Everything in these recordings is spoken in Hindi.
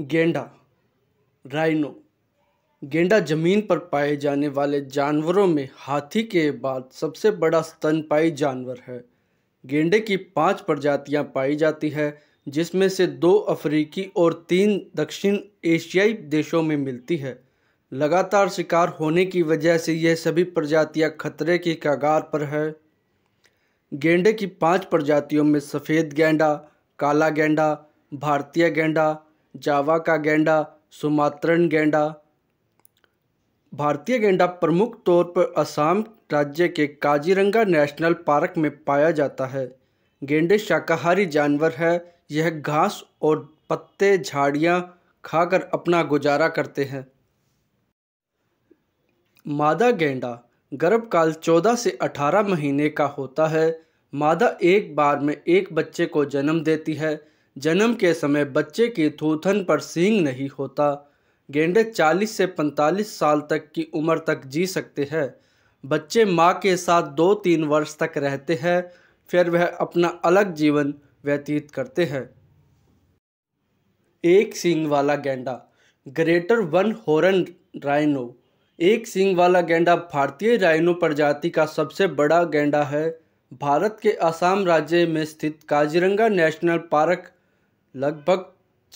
गेंडा राइनो गेंडा जमीन पर पाए जाने वाले जानवरों में हाथी के बाद सबसे बड़ा स्तनपाई जानवर है गेंडे की पांच प्रजातियां पाई जाती है जिसमें से दो अफ्रीकी और तीन दक्षिण एशियाई देशों में मिलती है लगातार शिकार होने की वजह से यह सभी प्रजातियां खतरे की कगार पर है गेंडे की पांच प्रजातियों में सफ़ेद गेंडा काला गेंडा भारतीय गेंडा जावा का गेंडा सुमात्रन गेंडा भारतीय गेंडा प्रमुख तौर पर असम राज्य के काजीरंगा नेशनल पार्क में पाया जाता है गेंडे शाकाहारी जानवर है यह घास और पत्ते झाड़ियाँ खाकर अपना गुजारा करते हैं मादा गेंडा गर्भकाल 14 से 18 महीने का होता है मादा एक बार में एक बच्चे को जन्म देती है जन्म के समय बच्चे के थूथन पर सींग नहीं होता गेंडे 40 से 45 साल तक की उम्र तक जी सकते हैं बच्चे माँ के साथ दो तीन वर्ष तक रहते हैं फिर वह अपना अलग जीवन व्यतीत करते हैं एक सींग वाला गेंडा ग्रेटर वन होरन राइनो एक सींग वाला गेंडा भारतीय राइनो प्रजाति का सबसे बड़ा गेंडा है भारत के असम राज्य में स्थित काजीरंगा नेशनल पार्क लगभग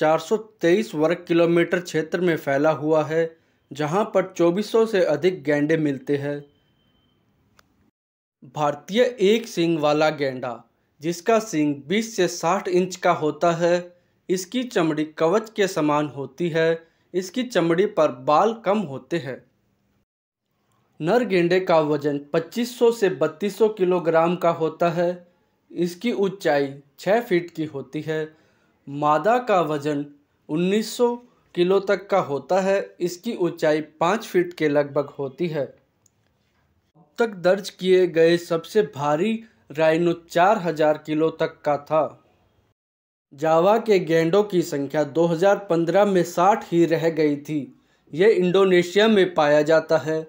423 वर्ग किलोमीटर क्षेत्र में फैला हुआ है जहां पर 2400 से अधिक गैंडे मिलते हैं भारतीय एक सिंग वाला गेंडा जिसका सिंग 20 से 60 इंच का होता है इसकी चमड़ी कवच के समान होती है इसकी चमड़ी पर बाल कम होते हैं नर गेंडे का वजन 2500 से 3200 किलोग्राम का होता है इसकी ऊंचाई 6 फीट की होती है मादा का वज़न 1900 किलो तक का होता है इसकी ऊंचाई पाँच फीट के लगभग होती है अब तक दर्ज किए गए सबसे भारी राइनो चार हजार किलो तक का था जावा के गेंडों की संख्या 2015 में 60 ही रह गई थी ये इंडोनेशिया में पाया जाता है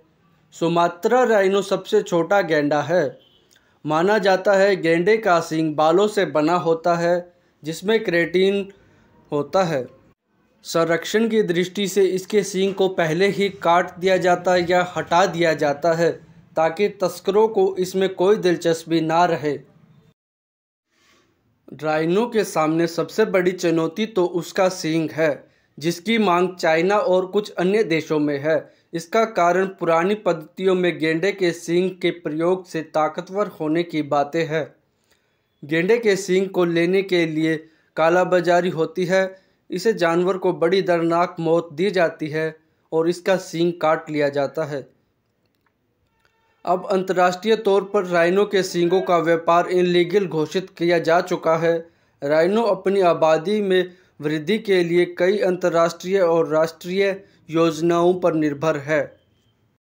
सुमात्रा राइनो सबसे छोटा गेंडा है माना जाता है गेंडे का सिंग बालों से बना होता है जिसमें क्रेटीन होता है संरक्षण की दृष्टि से इसके सींग को पहले ही काट दिया जाता है या हटा दिया जाता है ताकि तस्करों को इसमें कोई दिलचस्पी ना रहे ड्राइनों के सामने सबसे बड़ी चुनौती तो उसका सींग है जिसकी मांग चाइना और कुछ अन्य देशों में है इसका कारण पुरानी पद्धतियों में गेंडे के सींग के प्रयोग से ताकतवर होने की बातें हैं गेंडे के सींग को लेने के लिए कालाबाजारी होती है इसे जानवर को बड़ी दर्दनाक मौत दी जाती है और इसका सींग काट लिया जाता है अब अंतर्राष्ट्रीय तौर पर राइनो के सींगों का व्यापार इनलीगल घोषित किया जा चुका है राइनो अपनी आबादी में वृद्धि के लिए कई अंतर्राष्ट्रीय और राष्ट्रीय योजनाओं पर निर्भर है